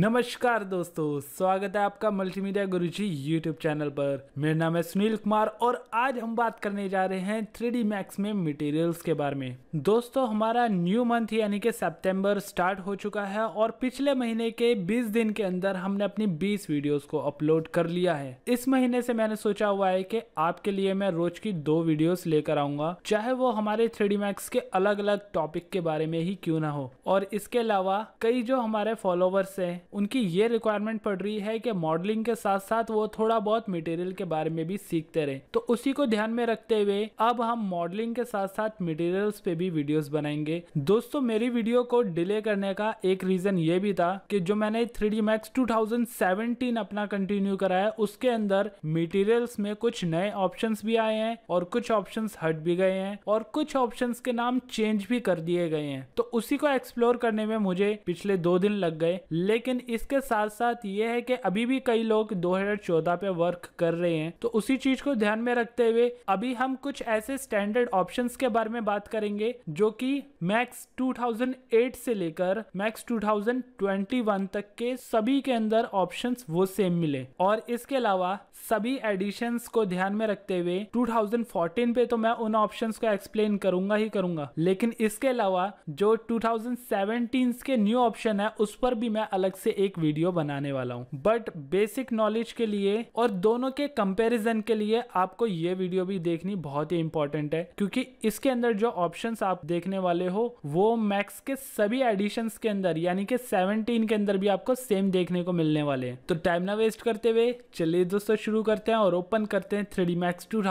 नमस्कार दोस्तों स्वागत है आपका मल्टीमीडिया गुरुजी यूट्यूब चैनल पर मेरा नाम है सुनील कुमार और आज हम बात करने जा रहे हैं थ्री डी मैक्स में मटेरियल्स के बारे में दोस्तों हमारा न्यू मंथ यानी कि सितंबर स्टार्ट हो चुका है और पिछले महीने के 20 दिन के अंदर हमने अपनी 20 वीडियोस को अपलोड कर लिया है इस महीने से मैंने सोचा हुआ है की आपके लिए मैं रोज की दो वीडियोस लेकर आऊंगा चाहे वो हमारे थ्री मैक्स के अलग अलग टॉपिक के बारे में ही क्यूँ ना हो और इसके अलावा कई जो हमारे फॉलोवर्स है उनकी ये रिक्वायरमेंट पड़ रही है कि मॉडलिंग के साथ साथ वो थोड़ा बहुत मटेरियल के बारे में भी सीखते रहे तो उसी को ध्यान में रखते हुए अब हम मॉडलिंग के साथ साथ मटेरियल्स पे भी वीडियोस बनाएंगे दोस्तों मेरी वीडियो को डिले करने का एक रीजन ये भी था कि जो मैंने थ्री डी मैक्स टू अपना कंटिन्यू कराया उसके अंदर मटेरियल्स में कुछ नए ऑप्शन भी आए हैं और कुछ ऑप्शन हट भी गए हैं और कुछ ऑप्शन के नाम चेंज भी कर दिए गए हैं तो उसी को एक्सप्लोर करने में मुझे पिछले दो दिन लग गए लेकिन लेकिन इसके साथ साथ ये है कि अभी भी कई लोग 2014 पे वर्क कर रहे हैं तो उसी चीज को ध्यान में रखते हुए अभी हम कुछ ऐसे स्टैंडर्ड ऑप्शंस के बारे में बात करेंगे जो कि मैक्स 2008 से लेकर मैक्स 2021 तक के सभी के अंदर ऑप्शन वो सेम मिले और इसके अलावा सभी एडिशन को ध्यान में रखते हुए 2014 पे तो मैं उन ऑप्शन को एक्सप्लेन करूंगा ही करूंगा लेकिन इसके अलावा जो 2017 के न्यू ऑप्शन है उस पर भी मैं अलग से एक वीडियो बनाने वाला हूँ बट बेसिक नॉलेज के लिए और दोनों के कंपेरिजन के लिए आपको ये वीडियो भी देखनी बहुत ही इंपॉर्टेंट है क्योंकि इसके अंदर जो ऑप्शन आप देखने वाले हो वो मैक्स के सभी एडिशन के अंदर यानी कि सेवनटीन के अंदर भी आपको सेम देखने को मिलने वाले हैं तो टाइम ना वेस्ट करते हुए चलिए दोस्तों शुरू करते हैं और ओपन करते हैं three Max to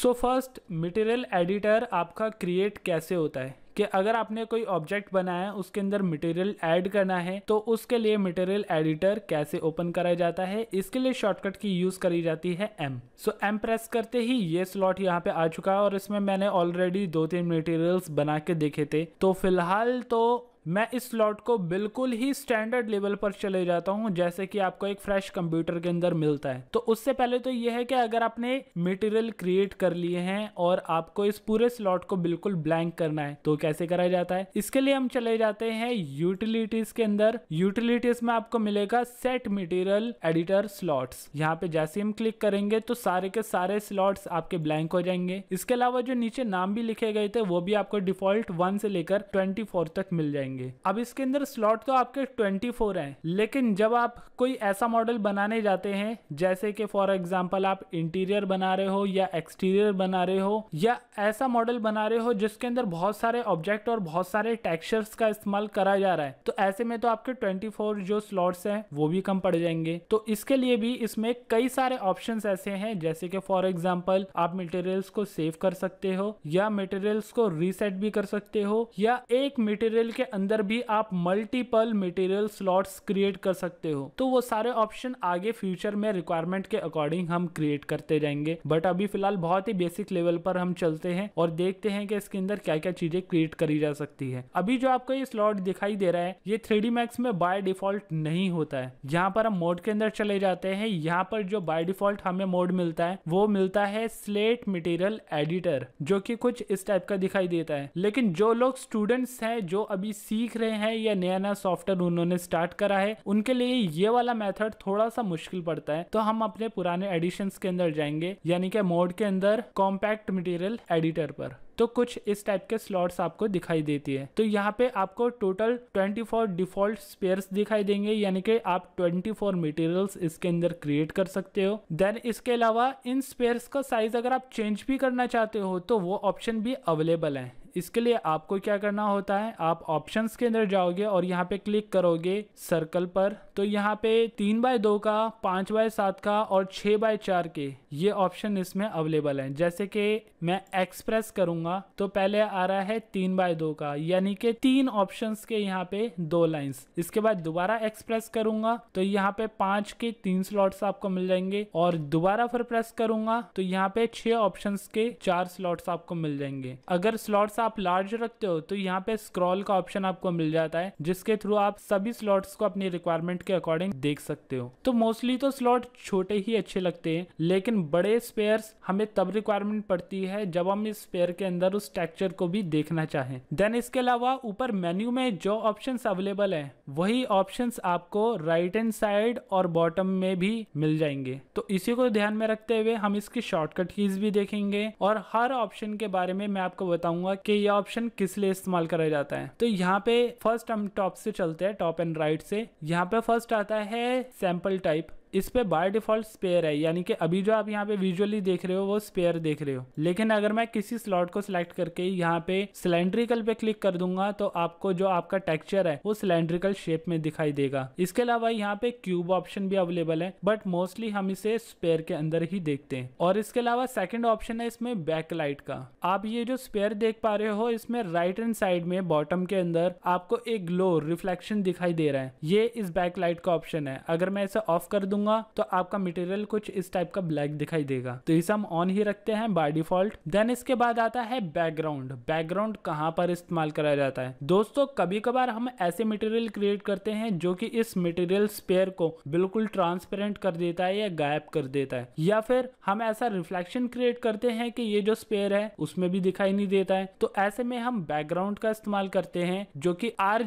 so first material editor आपका क्रिएट कैसे होता है कि अगर आपने कोई ऑब्जेक्ट बनाया है उसके अंदर मटेरियल ऐड करना है तो उसके लिए मटेरियल एडिटर कैसे ओपन कराया जाता है इसके लिए शॉर्टकट की यूज करी जाती है एम सो एम प्रेस करते ही ये स्लॉट यहाँ पे आ चुका है और इसमें मैंने ऑलरेडी दो तीन मटेरियल्स बना के देखे थे तो फिलहाल तो मैं इस स्लॉट को बिल्कुल ही स्टैंडर्ड लेवल पर चले जाता हूँ जैसे कि आपको एक फ्रेश कंप्यूटर के अंदर मिलता है तो उससे पहले तो यह है कि अगर आपने मटेरियल क्रिएट कर लिए हैं और आपको इस पूरे स्लॉट को बिल्कुल ब्लैंक करना है तो कैसे करा जाता है इसके लिए हम चले जाते हैं यूटिलिटीज के अंदर यूटिलिटीज में आपको मिलेगा सेट मटेरियल एडिटर स्लॉट्स यहाँ पे जैसे हम क्लिक करेंगे तो सारे के सारे स्लॉट्स आपके ब्लैंक हो जाएंगे इसके अलावा जो नीचे नाम भी लिखे गए थे वो भी आपको डिफॉल्ट वन से लेकर ट्वेंटी तक मिल जाएंगे करेंगे अब इसके अंदर स्लॉट तो आपके 24 हैं लेकिन जब आप कोई ऐसा मॉडल बनाने जाते हैं जैसे कि फॉर एग्जांपल आप इंटीरियर बना रहे हो या एक्सटीरियर बना रहे हो या ऐसा मॉडल बना रहे हो जिसके अंदर बहुत सारे ऑब्जेक्ट और बहुत सारे टेक्सचर्स का इस्तेमाल करा जा रहा है तो ऐसे में तो आपके ट्वेंटी जो स्लॉट्स हैं वो भी कम पड़ जाएंगे तो इसके लिए भी इसमें कई सारे ऑप्शन ऐसे हैं जैसे कि फॉर एग्जाम्पल आप मटेरियल्स को सेव कर सकते हो या मटेरियल्स को रीसेट भी कर सकते हो या एक मटेरियल के अंदर भी आप मल्टीपल मटेरियल स्लॉट्स क्रिएट कर सकते हो तो वो सारे ऑप्शन आगे फ्यूचर में रिक्वायरमेंट के अकॉर्डिंग हम क्रिएट करते जाएंगे बट अभी फिलहाल बहुत ही बेसिक लेवल पर हम चलते हैं और देखते हैं कि इसके अंदर क्या क्या चीजें क्रिएट करी जा सकती है अभी जो आपको ये स्लॉट दिखाई दे रहा है ये थ्री मैक्स में बाय डिफॉल्ट नहीं होता है यहाँ पर हम मोड के अंदर चले जाते हैं यहाँ पर जो बाय डिफॉल्ट हमें मोड मिलता है वो मिलता है स्लेट मटेरियल एडिटर जो कि कुछ इस टाइप का दिखाई देता है लेकिन जो लोग स्टूडेंट्स हैं जो अभी C सीख रहे हैं या नया नया सॉफ्टवेयर उन्होंने स्टार्ट करा है उनके लिए ये वाला मेथड थोड़ा सा मुश्किल पड़ता है तो हम अपने पुराने एडिशन के अंदर जाएंगे यानी कि मोड के अंदर कॉम्पैक्ट मटेरियल एडिटर पर तो कुछ इस टाइप के स्लॉट्स आपको दिखाई देती है तो यहाँ पे आपको टोटल 24 डिफॉल्ट स्पेयर्स दिखाई देंगे यानी कि आप 24 मटेरियल्स इसके अंदर क्रिएट कर सकते हो देन इसके अलावा इन स्पेयर्स का साइज अगर आप चेंज भी करना चाहते हो तो वो ऑप्शन भी अवेलेबल है इसके लिए आपको क्या करना होता है आप ऑप्शंस के अंदर जाओगे और यहाँ पे क्लिक करोगे सर्कल पर तो यहाँ पे तीन बाय दो का पांच बाय सात का और छः बाय चार के ये ऑप्शन इसमें अवेलेबल है जैसे कि मैं एक्सप्रेस करूंगा तो पहले आ रहा है तीन बाय दो का यानी कि तीन ऑप्शन के यहाँ पे दो लाइन्स इसके बाद दोबारा एक्सप्रेस करूंगा तो यहाँ पे पांच के तीन स्लॉट्स आपको मिल जाएंगे और दोबारा फिर प्रेस करूंगा तो यहाँ पे छह ऑप्शन के चार स्लॉट्स आपको मिल जाएंगे अगर स्लॉट्स आप लार्ज रखते हो तो यहाँ पे स्क्रॉल का ऑप्शन आपको मिल जाता है जिसके थ्रू आप सभी स्लॉट्स को अपनी रिक्वायरमेंट के अकॉर्डिंग देख सकते हो तो मोस्टली तो स्लॉट छोटे ही अच्छे लगते हैं लेकिन बड़े स्पेयर हमें तब रिक्वायरमेंट पड़ती है जब हम इस स्पेयर के अंदर उस टेक्चर को भी देखना चाहें देन इसके अलावा ऊपर मेन्यू में जो ऑप्शन अवेलेबल है वही ऑप्शन आपको राइट एंड साइड और बॉटम में भी मिल जाएंगे तो इसी को ध्यान में रखते हुए हम इसकी शॉर्टकट कीज भी देखेंगे और हर ऑप्शन के बारे में मैं आपको बताऊंगा कि ये ऑप्शन किस लिए इस्तेमाल करा जाता है तो यहाँ पे फर्स्ट हम टॉप से चलते हैं टॉप एंड राइट से यहाँ पे फर्स्ट आता है सैंपल टाइप इस पे बाय डिफॉल्ट स्पेयर है यानी कि अभी जो आप यहाँ पे विजुअली देख रहे हो वो स्पेयर देख रहे हो लेकिन अगर मैं किसी स्लॉट को सिलेक्ट करके यहाँ पे सिलेंड्रिकल पे क्लिक कर दूंगा तो आपको जो आपका टेक्सचर है वो सिलेंड्रिकल शेप में दिखाई देगा इसके अलावा यहाँ पे क्यूब ऑप्शन भी अवेलेबल है बट मोस्टली हम इसे स्पेयर के अंदर ही देखते हैं और इसके अलावा सेकेंड ऑप्शन है इसमें बैकलाइट का आप ये जो स्पेयर देख पा रहे हो इसमें राइट एंड साइड में बॉटम के अंदर आपको एक ग्लो रिफ्लेक्शन दिखाई दे रहा है ये इस बैकलाइट का ऑप्शन है अगर मैं इसे ऑफ कर दूंगा दूंगा तो आपका मटेरियल कुछ इस टाइप का ब्लैक दिखाई देगा तो इसे हम ऑन ही रखते हैं बाय डिफॉल्ट देन इसके बाद आता है बैकग्राउंड बैकग्राउंड कहाँ पर इस्तेमाल करा जाता है दोस्तों कभी कभार हम ऐसे मटेरियल क्रिएट करते हैं जो कि इस मटेरियल स्पेयर को बिल्कुल ट्रांसपेरेंट कर देता है या गायब कर देता है या फिर हम ऐसा रिफ्लेक्शन क्रिएट करते हैं कि ये जो स्पेयर है उसमें भी दिखाई नहीं देता है तो ऐसे में हम बैकग्राउंड का इस्तेमाल करते हैं जो कि आर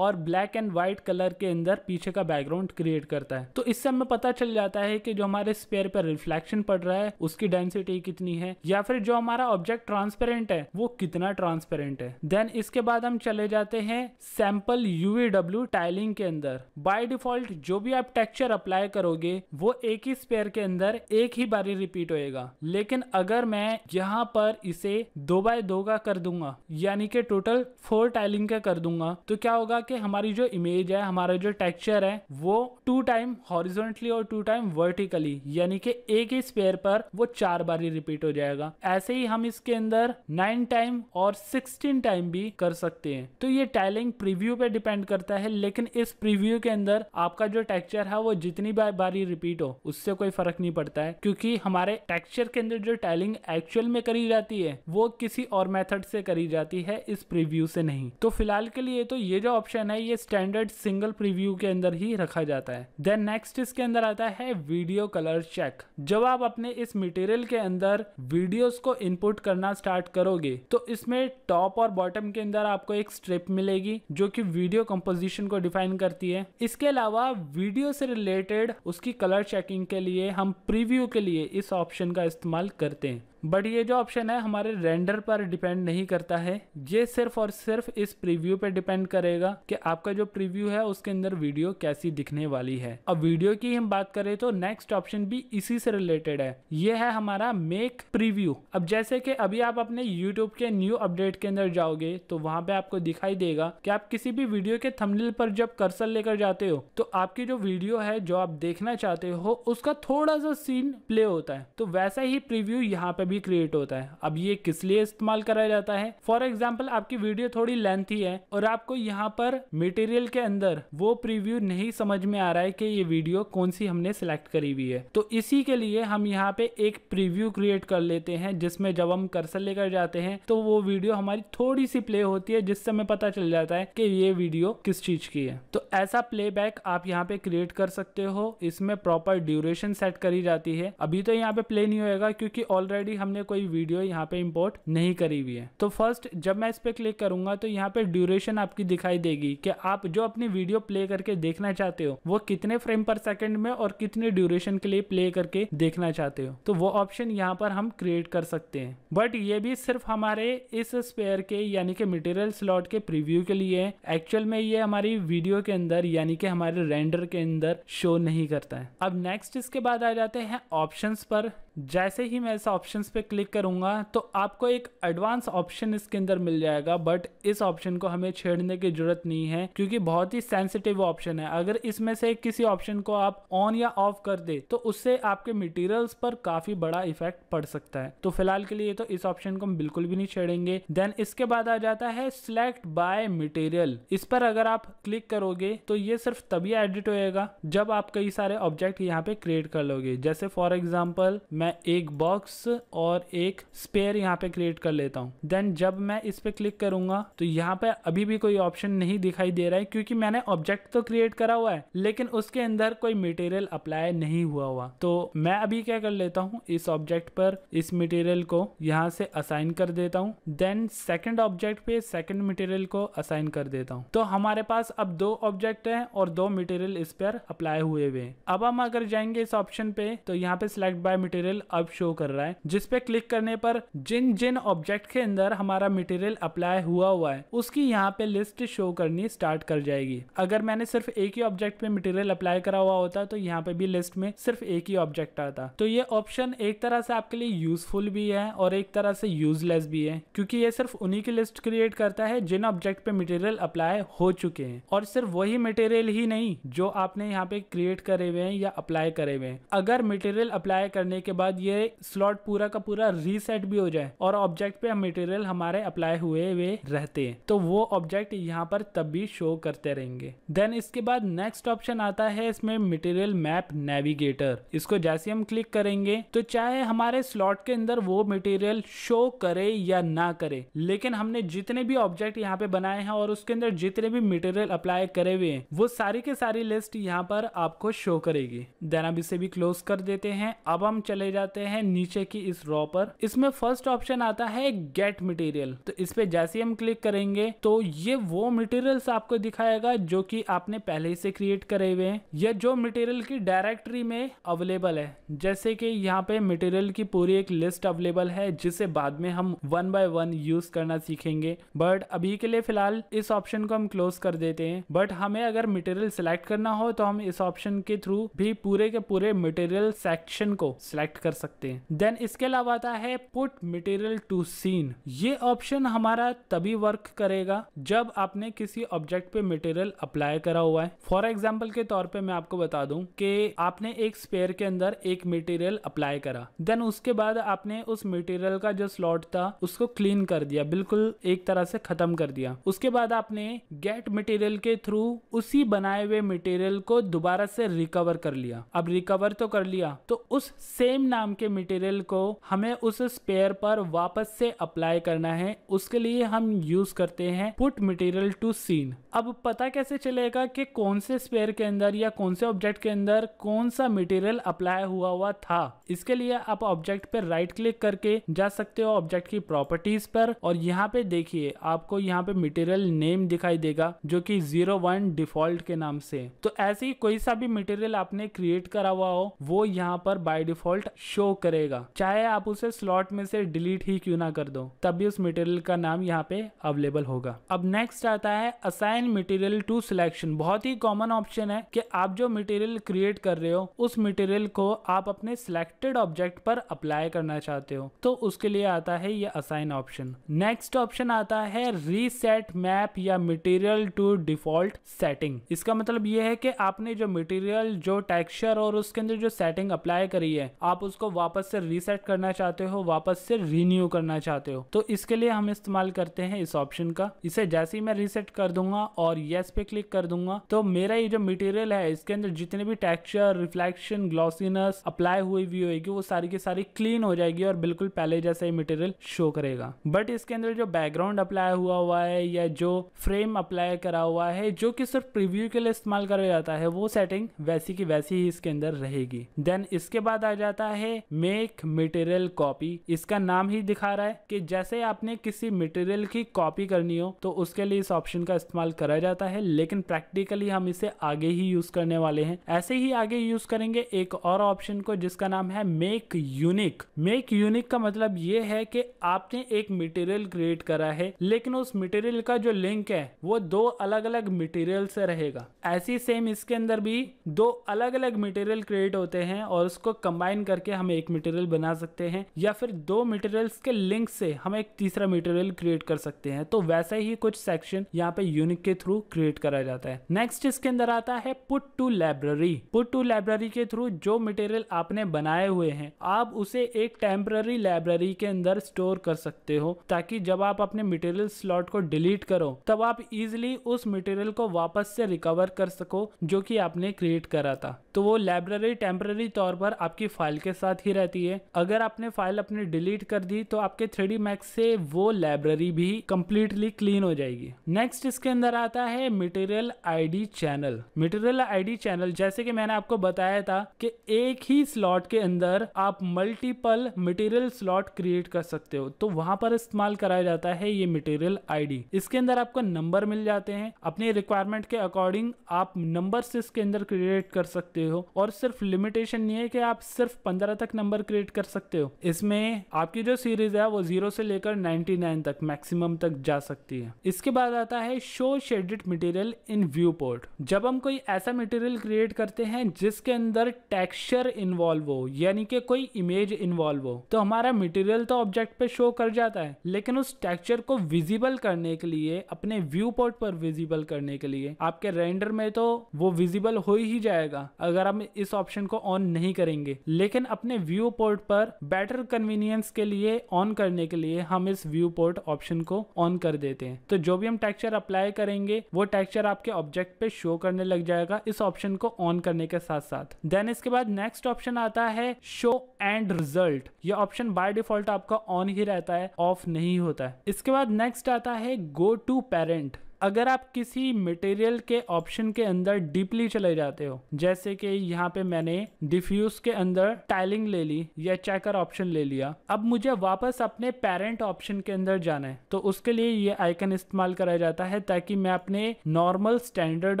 और ब्लैक एंड व्हाइट कलर के अंदर पीछे का बैकग्राउंड क्रिएट करता है तो इससे हम हमें पता चल जाता है कि जो हमारे स्पेयर पर रिफ्लेक्शन पड़ रहा है उसकी डेंसिटी कितनी है या फिर जो हमारा ऑब्जेक्ट ट्रांसपेरेंट है वो कितना ट्रांसपेरेंट है देन इसके बाद हम चले जाते हैं सैंपल यूवीडब्ल्यू टाइलिंग के अंदर बाय डिफॉल्ट जो भी आप टेक्सचर अप्लाई करोगे वो एक ही स्पेयर के अंदर एक ही बारी रिपीट होएगा लेकिन अगर मैं यहाँ पर इसे दो बाय दो का कर दूंगा यानी कि टोटल फोर टाइलिंग का कर दूंगा तो क्या होगा कि हमारी जो इमेज है हमारा जो टेक्सचर है वो टू टाइम हॉरिजोन हॉरिजॉन्टली और टू टाइम वर्टिकली यानी कि एक ही स्पेयर पर वो चार बार ही रिपीट हो जाएगा ऐसे ही हम इसके अंदर नाइन टाइम और सिक्सटीन टाइम भी कर सकते हैं तो ये टाइलिंग प्रीव्यू पे डिपेंड करता है लेकिन इस प्रीव्यू के अंदर आपका जो टेक्सचर है वो जितनी बार बारी रिपीट हो उससे कोई फर्क नहीं पड़ता है क्योंकि हमारे टेक्सचर के अंदर जो टाइलिंग एक्चुअल में करी जाती है वो किसी और मेथड से करी जाती है इस प्रीव्यू से नहीं तो फिलहाल के लिए तो ये जो ऑप्शन है ये स्टैंडर्ड सिंगल प्रीव्यू के अंदर ही रखा जाता है देन नेक्स्ट इसके अंदर आता है वीडियो कलर चेक जब आप अपने इस मटेरियल के अंदर वीडियोस को इनपुट करना स्टार्ट करोगे तो इसमें टॉप और बॉटम के अंदर आपको एक स्ट्रिप मिलेगी जो कि वीडियो कंपोजिशन को डिफाइन करती है इसके अलावा वीडियो से रिलेटेड उसकी कलर चेकिंग के लिए हम प्रीव्यू के लिए इस ऑप्शन का इस्तेमाल करते हैं बट ये जो ऑप्शन है हमारे रेंडर पर डिपेंड नहीं करता है ये सिर्फ और सिर्फ इस प्रीव्यू पे डिपेंड करेगा कि आपका जो प्रीव्यू है उसके अंदर वीडियो कैसी दिखने वाली है अब वीडियो की हम बात करें तो नेक्स्ट ऑप्शन भी इसी से रिलेटेड है ये है हमारा मेक प्रीव्यू अब जैसे कि अभी आप अपने यूट्यूब के न्यू अपडेट के अंदर जाओगे तो वहां पे आपको दिखाई देगा कि आप किसी भी वीडियो के थमनिल पर जब कर्सल लेकर जाते हो तो आपकी जो वीडियो है जो आप देखना चाहते हो उसका थोड़ा सा सीन प्ले होता है तो वैसा ही प्रीव्यू यहाँ पे भी भी क्रिएट होता है अब ये किस लिए इस्तेमाल करा जाता है फॉर एग्जाम्पल आपकी वीडियो थोड़ी लेंथी है और आपको यहाँ पर मटेरियल के अंदर वो प्रीव्यू नहीं समझ में आ रहा है कि ये वीडियो कौन सी हमने सिलेक्ट करी हुई है तो इसी के लिए हम यहाँ पे एक प्रीव्यू क्रिएट कर लेते हैं जिसमें जब हम कर्सर लेकर जाते हैं तो वो वीडियो हमारी थोड़ी सी प्ले होती है जिससे हमें पता चल जाता है कि ये वीडियो किस चीज की है तो ऐसा प्ले आप यहाँ पे क्रिएट कर सकते हो इसमें प्रॉपर ड्यूरेशन सेट करी जाती है अभी तो यहाँ पे प्ले नहीं होगा क्योंकि ऑलरेडी हमने कोई वीडियो यहाँ पे इम्पोर्ट नहीं करी हुई है तो फर्स्ट जब मैं इस पर क्लिक करूंगा तो यहाँ पे ड्यूरेशन आपकी दिखाई देगी कि आप जो अपनी वीडियो प्ले करके देखना चाहते हो वो कितने फ्रेम पर सेकेंड में और कितने ड्यूरेशन के लिए प्ले करके देखना चाहते हो तो वो ऑप्शन यहाँ पर हम क्रिएट कर सकते हैं बट ये भी सिर्फ हमारे इस स्पेयर के यानी कि मटेरियल स्लॉट के प्रीव्यू के लिए एक्चुअल में ये हमारी वीडियो के अंदर यानी कि हमारे रेंडर के अंदर शो नहीं करता है अब नेक्स्ट इसके बाद आ जाते हैं ऑप्शंस पर जैसे ही मैं इस ऑप्शन पे क्लिक करूँगा तो आपको एक एडवांस ऑप्शन इसके अंदर मिल जाएगा बट इस ऑप्शन को हमें छेड़ने की जरूरत नहीं है क्योंकि बहुत ही सेंसिटिव ऑप्शन है अगर इसमें से किसी ऑप्शन को आप ऑन या ऑफ कर दे तो उससे आपके मटेरियल्स पर काफी बड़ा इफेक्ट पड़ सकता है तो फिलहाल के लिए तो इस ऑप्शन को हम बिल्कुल भी नहीं छेड़ेंगे देन इसके बाद आ जाता है सिलेक्ट बाय मटेरियल इस पर अगर आप क्लिक करोगे तो ये सिर्फ तभी एडिट होएगा जब आप कई सारे ऑब्जेक्ट यहाँ पे क्रिएट कर लोगे जैसे फॉर एग्जाम्पल मैं एक बॉक्स और एक स्पेयर यहाँ पे क्रिएट कर लेता हूँ देन जब मैं इस पर क्लिक करूंगा तो यहाँ पे अभी भी कोई ऑप्शन नहीं दिखाई दे रहा है क्योंकि मैंने ऑब्जेक्ट तो क्रिएट करा हुआ है लेकिन उसके अंदर कोई मटेरियल अप्लाई नहीं हुआ हुआ तो मैं अभी क्या कर लेता हूँ इस ऑब्जेक्ट पर इस मटेरियल को यहाँ से असाइन कर देता हूँ देन सेकेंड ऑब्जेक्ट पे सेकेंड मटेरियल को असाइन कर देता हूँ तो हमारे पास अब दो ऑब्जेक्ट है और दो मटेरियल इस पर अप्लाई हुए हुए अब हम अगर जाएंगे इस ऑप्शन पे तो यहाँ पे सिलेक्ट बाय मटेरियल मटेरियल अब शो कर रहा है जिसपे क्लिक करने पर जिन जिन ऑब्जेक्ट के अंदर हमारा मटेरियल अप्लाई हुआ हुआ है उसकी यहाँ पे लिस्ट शो करनी स्टार्ट कर जाएगी अगर मैंने सिर्फ एक ही ऑब्जेक्ट पे मटेरियल अप्लाई करा हुआ होता तो यहाँ पे भी लिस्ट में सिर्फ एक ही ऑब्जेक्ट आता तो ये ऑप्शन एक तरह से आपके लिए यूजफुल भी है और एक तरह से यूजलेस भी है क्योंकि ये सिर्फ उन्हीं की लिस्ट क्रिएट करता है जिन ऑब्जेक्ट पे मटेरियल अप्लाई हो चुके हैं और सिर्फ वही मटेरियल ही नहीं जो आपने यहाँ पे क्रिएट करे हुए हैं या अप्लाई करे हुए हैं अगर मटेरियल अप्लाई करने के बाद बाद ये स्लॉट पूरा का पूरा रीसेट भी हो जाए और ऑब्जेक्ट पे मटेरियल हमारे अप्लाई हुए हुए रहते हैं तो वो ऑब्जेक्ट यहाँ पर तब भी शो करते रहेंगे देन इसके बाद नेक्स्ट ऑप्शन आता है इसमें मटेरियल मैप नेविगेटर इसको जैसे हम क्लिक करेंगे तो चाहे हमारे स्लॉट के अंदर वो मटेरियल शो करे या ना करे लेकिन हमने जितने भी ऑब्जेक्ट यहाँ पे बनाए हैं और उसके अंदर जितने भी मटेरियल अप्लाई करे हुए हैं वो सारी के सारी लिस्ट यहाँ पर आपको शो करेगी देन अब इसे भी क्लोज कर देते हैं अब हम चले जाते हैं नीचे की इस रॉ पर इसमें फर्स्ट ऑप्शन आता है गेट मटेरियल तो इस पे जैसे हम क्लिक करेंगे तो ये वो मटेरियल्स आपको दिखाएगा जो कि आपने पहले से क्रिएट करे हुए हैं या जो मटेरियल की डायरेक्टरी में अवेलेबल है जैसे कि यहाँ पे मटेरियल की पूरी एक लिस्ट अवेलेबल है जिसे बाद में हम वन बाय वन यूज करना सीखेंगे बट अभी के लिए फिलहाल इस ऑप्शन को हम क्लोज कर देते हैं बट हमें अगर मटेरियल सिलेक्ट करना हो तो हम इस ऑप्शन के थ्रू भी पूरे के पूरे मटेरियल सेक्शन को सिलेक्ट कर सकते हैं देन इसके अलावा आता है पुट मटेरियल टू सीन ये ऑप्शन हमारा तभी वर्क करेगा जब आपने किसी ऑब्जेक्ट पे मटेरियल अप्लाई करा हुआ है फॉर एग्जाम्पल के तौर पे मैं आपको बता दूं कि आपने एक स्पेयर के अंदर एक मटेरियल अप्लाई करा देन उसके बाद आपने उस मटेरियल का जो स्लॉट था उसको क्लीन कर दिया बिल्कुल एक तरह से खत्म कर दिया उसके बाद आपने गेट मटेरियल के थ्रू उसी बनाए हुए मटेरियल को दोबारा से रिकवर कर लिया अब रिकवर तो कर लिया तो उस सेम नाम के मटेरियल को हमें उस स्पेयर पर वापस से अप्लाई करना है उसके लिए हम यूज करते हैं पुट मटेरियल टू सीन अब पता कैसे चलेगा कि कौन से स्पेयर के अंदर या कौन से ऑब्जेक्ट के अंदर कौन सा मटेरियल अप्लाई हुआ हुआ था इसके लिए आप ऑब्जेक्ट पर राइट क्लिक करके जा सकते हो ऑब्जेक्ट की प्रॉपर्टीज पर और यहाँ पे देखिए आपको यहाँ पे मटेरियल नेम दिखाई देगा जो कि जीरो वन डिफॉल्ट के नाम से तो ऐसे ही कोई सा भी मटेरियल आपने क्रिएट करा हुआ हो वो यहाँ पर बाय डिफॉल्ट शो करेगा चाहे आप उसे स्लॉट में से डिलीट ही क्यों ना कर दो तब भी उस मटेरियल का नाम यहाँ पे अवेलेबल होगा अब नेक्स्ट आता है assign assign material to selection बहुत ही कॉमन ऑप्शन है कि आप जो मटेरियल क्रिएट कर रहे हो उस मटेरियल को आप अपने सिलेक्टेड ऑब्जेक्ट पर अप्लाई करना चाहते हो तो उसके लिए आता है ये असाइन ऑप्शन नेक्स्ट ऑप्शन आता है रीसेट मैप या मटेरियल टू डिफॉल्ट सेटिंग इसका मतलब ये है कि आपने जो मटेरियल जो टेक्सचर और उसके अंदर जो सेटिंग अप्लाई करी है आप उसको वापस से रीसेट करना चाहते हो वापस से रिन्यू करना चाहते हो तो इसके लिए हम इस्तेमाल करते हैं इस ऑप्शन का इसे जैसे ही मैं रीसेट कर दूंगा और येस पे क्लिक कर दूंगा तो मेरा ये जो मटेरियल है इसके अंदर जितने भी टेक्सचर रिफ्लेक्शन ग्लॉसिनस अप्लाई हुई भी होगी वो सारी की सारी क्लीन हो जाएगी और बिल्कुल पहले जैसा ही मटेरियल शो करेगा बट इसके अंदर जो बैकग्राउंड अप्लाई हुआ हुआ है या जो फ्रेम अप्लाई करा हुआ है जो कि सिर्फ प्रिव्यू के लिए इस्तेमाल करा जाता है वो सेटिंग वैसी की वैसी ही इसके अंदर रहेगी देन इसके बाद आ जाता है मेक मटेरियल कॉपी इसका नाम ही दिखा रहा है कि जैसे आपने किसी मटेरियल की कॉपी करनी हो तो उसके लिए इस ऑप्शन का इस्तेमाल कर करा जाता है लेकिन प्रैक्टिकली हम इसे आगे ही यूज करने वाले हैं ऐसे ही आगे यूज करेंगे एक और ऑप्शन को जिसका नाम है मेक यूनिक मेक यूनिक का मतलब ये है कि आपने एक मटेरियल क्रिएट करा है लेकिन उस मटेरियल का जो लिंक है वो दो अलग अलग मटेरियल से रहेगा ऐसी सेम इसके अंदर भी दो अलग अलग मटेरियल क्रिएट होते हैं और उसको कंबाइन करके हम एक मटेरियल बना सकते हैं या फिर दो मटेरियल्स के लिंक से हम एक तीसरा मटेरियल क्रिएट कर सकते हैं तो वैसे ही कुछ सेक्शन यहाँ पे यूनिक के थ्रू क्रिएट करा जाता है नेक्स्ट इसके अंदर आता है put to library put to library के थ्रू जो मटेरियल आपने बनाए हुए हैं आप उसे एक टेम्पररी लाइब्रेरी के अंदर स्टोर कर सकते हो ताकि जब आप अपने मटेरियल स्लॉट को डिलीट करो तब आप इजिली उस मटेरियल को वापस से रिकवर कर सको जो कि आपने क्रिएट करा था तो वो लाइब्रेरी टेम्पररी तौर पर आपकी फाइल के साथ ही रहती है अगर आपने फाइल अपने डिलीट कर दी तो आपके थ्री मैक्स से वो लाइब्रेरी भी कंप्लीटली क्लीन हो जाएगी नेक्स्ट इसके अंदर अंदर आता है material ID channel material ID channel जैसे कि मैंने आपको बताया था कि एक ही स्लॉट के अंदर आप मल्टीपल मटेरियल स्लॉट क्रिएट कर सकते हो तो वहां पर इस्तेमाल कराया जाता है ये मटेरियल आईडी इसके अंदर आपको नंबर मिल जाते हैं अपने रिक्वायरमेंट के अकॉर्डिंग आप नंबर इसके अंदर क्रिएट कर सकते हो और सिर्फ लिमिटेशन नहीं है कि आप सिर्फ पंद्रह तक नंबर क्रिएट कर सकते हो इसमें आपकी जो सीरीज है वो जीरो से लेकर नाइनटी तक मैक्सिमम तक जा सकती है इसके बाद आता है show shaded material in viewport जब हम कोई ऐसा मटेरियल क्रिएट करते हैं जिसके अंदर टेक्सचर इन्वॉल्व हो यानी कि कोई इमेज इन्वॉल्व हो तो हमारा मटेरियल तो ऑब्जेक्ट पे शो कर जाता है लेकिन उस टेक्सचर को विजिबल करने के लिए अपने व्यू पोर्ट पर विजिबल करने के लिए आपके रेंडर में तो वो विजिबल हो ही जाएगा अगर हम इस ऑप्शन को ऑन नहीं करेंगे लेकिन अपने व्यू पोर्ट पर बेटर कन्वीनियंस के लिए ऑन करने के लिए हम इस व्यू पोर्ट ऑप्शन को ऑन कर देते हैं तो जो भी हम टेक्सचर अप्लाई करें करेंगे वो टेक्सचर आपके ऑब्जेक्ट पे शो करने लग जाएगा इस ऑप्शन को ऑन करने के साथ साथ देन इसके बाद नेक्स्ट ऑप्शन आता है शो एंड रिजल्ट ये ऑप्शन बाय डिफॉल्ट आपका ऑन ही रहता है ऑफ नहीं होता है इसके बाद नेक्स्ट आता है गो टू पेरेंट अगर आप किसी मटेरियल के ऑप्शन के अंदर डीपली चले जाते हो जैसे कि यहाँ पे मैंने डिफ्यूज के अंदर टाइलिंग ले ली या चेकर ऑप्शन ले लिया अब मुझे वापस अपने पेरेंट ऑप्शन के अंदर जाना है तो उसके लिए ये आइकन इस्तेमाल करा जाता है ताकि मैं अपने नॉर्मल स्टैंडर्ड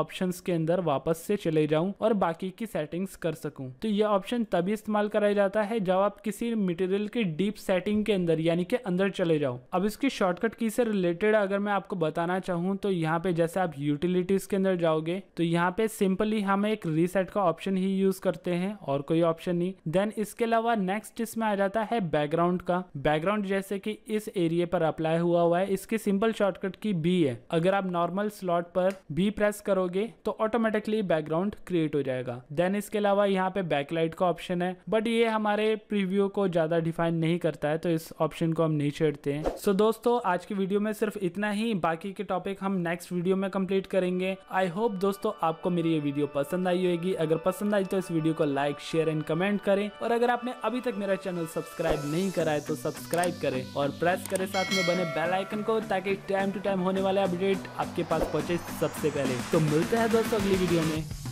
ऑप्शन के अंदर वापस से चले जाऊँ और बाकी की सेटिंग्स कर सकूँ तो ये ऑप्शन तभी इस्तेमाल कराया जाता है जब आप किसी मटेरियल की डीप सेटिंग के अंदर यानी के अंदर चले जाओ अब इसकी शॉर्टकट की से रिलेटेड अगर मैं आपको बताना चाहूँ तो यहाँ पे जैसे आप यूटिलिटीज के अंदर जाओगे तो यहाँ पे सिंपली हम एक रीसेट का ऑप्शन ही यूज करते हैं और कोई ऑप्शन नहीं देन इसके अलावा नेक्स्ट इसमें आ जाता है बैकग्राउंड का बैकग्राउंड जैसे कि इस एरिया पर अप्लाई हुआ हुआ है इसकी सिंपल शॉर्टकट की बी है अगर आप नॉर्मल स्लॉट पर बी प्रेस करोगे तो ऑटोमेटिकली बैकग्राउंड क्रिएट हो जाएगा देन इसके अलावा यहाँ पे बैकलाइट का ऑप्शन है बट ये हमारे प्रीव्यू को ज्यादा डिफाइन नहीं करता है तो इस ऑप्शन को हम नहीं छेड़ते हैं सो so, दोस्तों आज की वीडियो में सिर्फ इतना ही बाकी के टॉपिक हम हम नेक्स्ट वीडियो में कंप्लीट करेंगे आई होप दोस्तों आपको मेरी ये वीडियो पसंद आई होगी अगर पसंद आई तो इस वीडियो को लाइक शेयर एंड कमेंट करें और अगर आपने अभी तक मेरा चैनल सब्सक्राइब नहीं करा है तो सब्सक्राइब करें और प्रेस करें साथ में बने बेल आइकन को ताकि टाइम टू टाइम होने वाले अपडेट आपके पास पहुंचे सबसे पहले तो मिलते हैं दोस्तों अगली वीडियो में